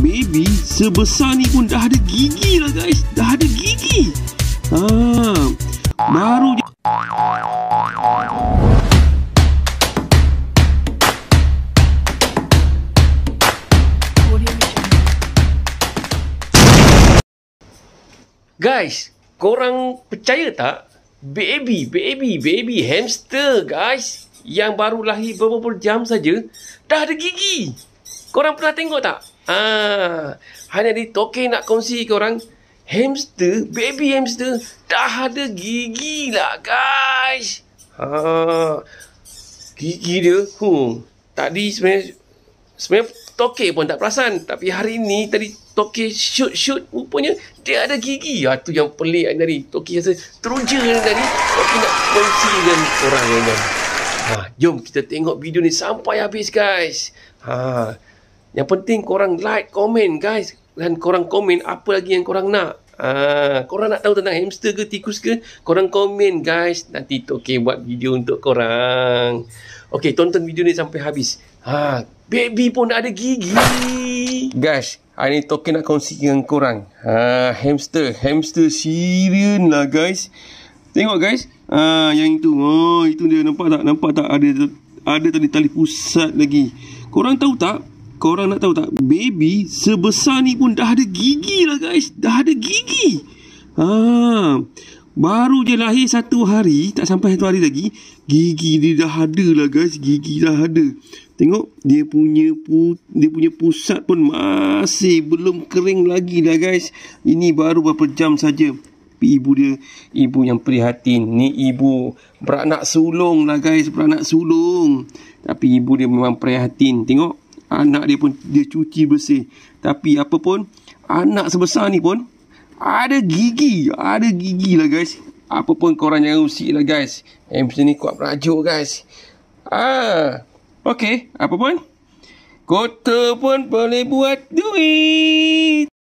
baby sebesar ni pun dah ada gigi lah guys. Dah ada gigi. Ha. baru. je. Guys, korang percaya tak? Baby, baby, baby hamster guys yang baru lahir beberapa jam saja dah ada gigi. Korang pernah tengok tak? Ah, hanya di toke nak kongsi ke orang hamster, baby hamster dah ada gigi lah guys. Ha, gigi dia, hmm, tadi sebenarnya, sebenarnya toke pun tak perasan. Tapi hari ni tadi toke shoot-shoot rupanya dia ada gigi. Ha, tu yang pelik hari tadi. Tokey rasa teruja tadi. Tokey nak kongsi dengan orang yang ha, jom kita tengok video ni sampai habis guys. Ha, yang penting korang like, komen guys. Dan korang komen apa lagi yang korang nak. Ah, korang nak tahu tentang hamster ke tikus ke? Korang komen guys. Nanti okay, buat video untuk korang. Okay, tonton video ni sampai habis. Ha, baby pun ada gigi. Guys, hari ni Tokyo nak kongsi dengan korang. Ha, hamster. Hamster sirian lah guys. Tengok guys. Ha, yang itu. Oh, ha, itu dia. Nampak tak? Nampak tak? Ada ada tadi tali pusat lagi. Korang tahu tak? korang nak tahu tak baby sebesar ni pun dah ada gigi lah guys dah ada gigi ha. baru je lahir satu hari tak sampai satu hari lagi gigi dia dah ada lah guys gigi dah ada tengok dia punya pu, dia punya pusat pun masih belum kering lagi dah guys ini baru berapa jam saja ibu dia ibu yang prihatin ni ibu beranak sulung lah guys beranak sulung tapi ibu dia memang prihatin tengok anak dia pun dia cuci bersih tapi apa pun anak sebesar ni pun ada gigi ada gigi lah guys apa pun korang jangan usik lah guys eh, MC ni kuat perajuk guys ah okay, apa pun kota pun boleh buat duit